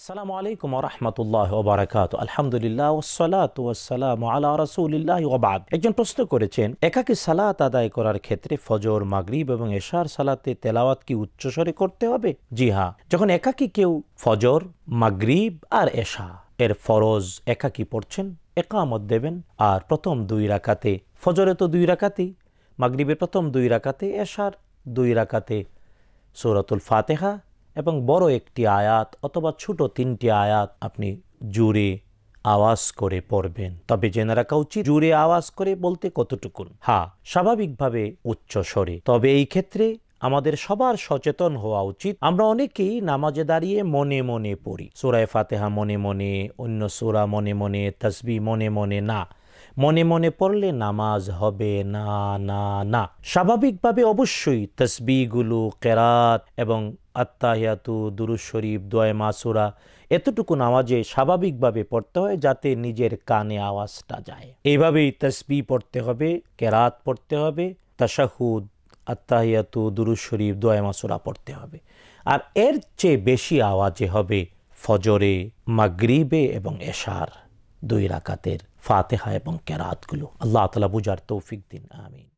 আসসালামু আলাইকুম রহমতুল্লাহ ওবরাকাত আলহামদুলিল্লাহ ওসালাত ওসালাম আলা রসুলিল্লাহ ওবাদ একজন প্রশ্ন করেছেন একাকী সালাত আদায় করার ক্ষেত্রে ফজর মাগরিব এবং এশার সালাতে তেলাওয়াত কি উচ্চস্বরে করতে হবে জি হ্যাঁ যখন একাকী কেউ ফজর মাগরিব আর এশা এর ফরজ একাকী পড়ছেন একামত দেবেন আর প্রথম দুই রাকাতে ফজরে তো দুই রাকাতি মাগরিবের প্রথম দুই রাকাতে এশার দুই রাকাতে সৌরাতুল ফাতেহা এবং বড় একটি আয়াত অথবা ছোট তিনটি আয়াত আপনি জুড়ে আওয়াজ করে পড়বেন তবে জেনে রাখা উচিত জুড়ে আওয়াজ করে বলতে কতটুকুন হা স্বাভাবিকভাবে উচ্চ স্বরে তবে এই ক্ষেত্রে আমাদের সবার সচেতন হওয়া উচিত আমরা অনেকেই নামাজে দাঁড়িয়ে মনে মনে পড়ি সুরায় ফাতেহা মনে মনে অন্য সুরা মনে মনে তসবি মনে মনে না মনে মনে পড়লে নামাজ হবে না না না স্বাভাবিকভাবে অবশ্যই তসবিগুলো কেরাত এবং আত্মাহিয়াতু দুরুজ শরীফ দোয়ে মাসুরা এতটুকু নামাজে স্বাভাবিকভাবে পড়তে হয় যাতে নিজের কানে আওয়াজটা যায় এইভাবেই তসবি পড়তে হবে কেরাত পড়তে হবে তশাহুদ আত্মাহিয়াতু দুরুজ শরীফ দোয়ে মাসুরা পড়তে হবে আর এর চেয়ে বেশি আওয়াজে হবে ফজরে মাগরিবে এবং এশার দুই রাকাতের ফাতেহা এবং কেরাতগুলো আল্লাহ তালা বুঝার তৌফিক দিন আমিন